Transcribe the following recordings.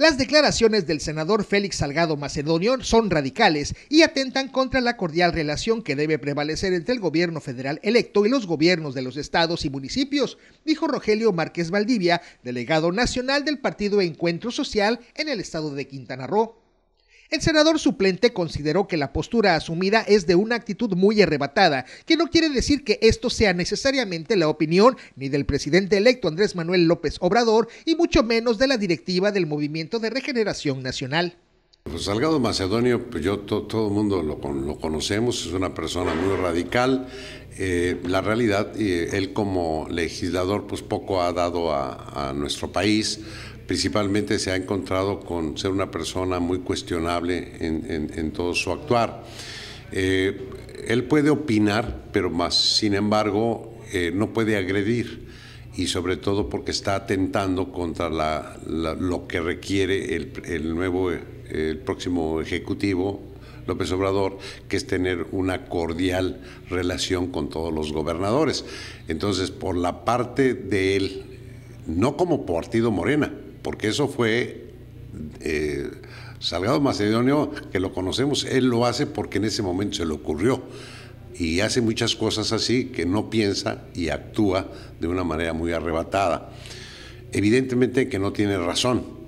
Las declaraciones del senador Félix Salgado Macedonio son radicales y atentan contra la cordial relación que debe prevalecer entre el gobierno federal electo y los gobiernos de los estados y municipios, dijo Rogelio Márquez Valdivia, delegado nacional del Partido Encuentro Social en el estado de Quintana Roo. El senador suplente consideró que la postura asumida es de una actitud muy arrebatada, que no quiere decir que esto sea necesariamente la opinión ni del presidente electo Andrés Manuel López Obrador y mucho menos de la directiva del Movimiento de Regeneración Nacional. Pues Salgado Macedonio, pues yo todo el mundo lo, conocemos, es una persona muy radical. Eh, la realidad, eh, él como legislador, pues poco ha dado a nuestro país, principalmente se ha encontrado con ser una persona muy cuestionable en, todo su actuar. Eh, él puede opinar, pero más, sin embargo, eh, no puede agredir y sobre todo porque está atentando contra lo que requiere el, nuevo, eh, el próximo ejecutivo López Obrador, que es tener una cordial relación con todos los gobernadores. Entonces, por la parte de él, no como partido Morena, porque eso fue eh, Salgado Macedonio, que lo conocemos, él lo hace porque en ese momento se le ocurrió y hace muchas cosas así que no piensa y actúa de una manera muy arrebatada. Evidentemente que no tiene razón,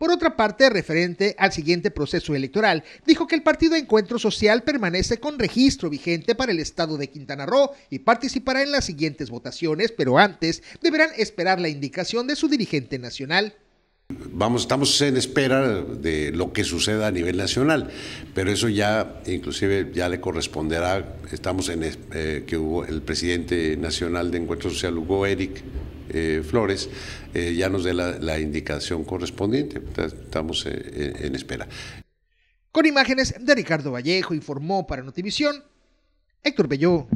por otra parte, referente al siguiente proceso electoral, dijo que el Partido Encuentro Social permanece con registro vigente para el estado de Quintana Roo y participará en las siguientes votaciones, pero antes deberán esperar la indicación de su dirigente nacional. Vamos, estamos en espera de lo que suceda a nivel nacional, pero eso ya, inclusive, ya le corresponderá. Estamos en eh, que hubo el presidente nacional de Encuentro Social, Hugo Eric, eh, Flores eh, ya nos dé la, indicación correspondiente. Estamos eh, en espera. Con imágenes de Ricardo Vallejo, informó para Notivisión Héctor Belló.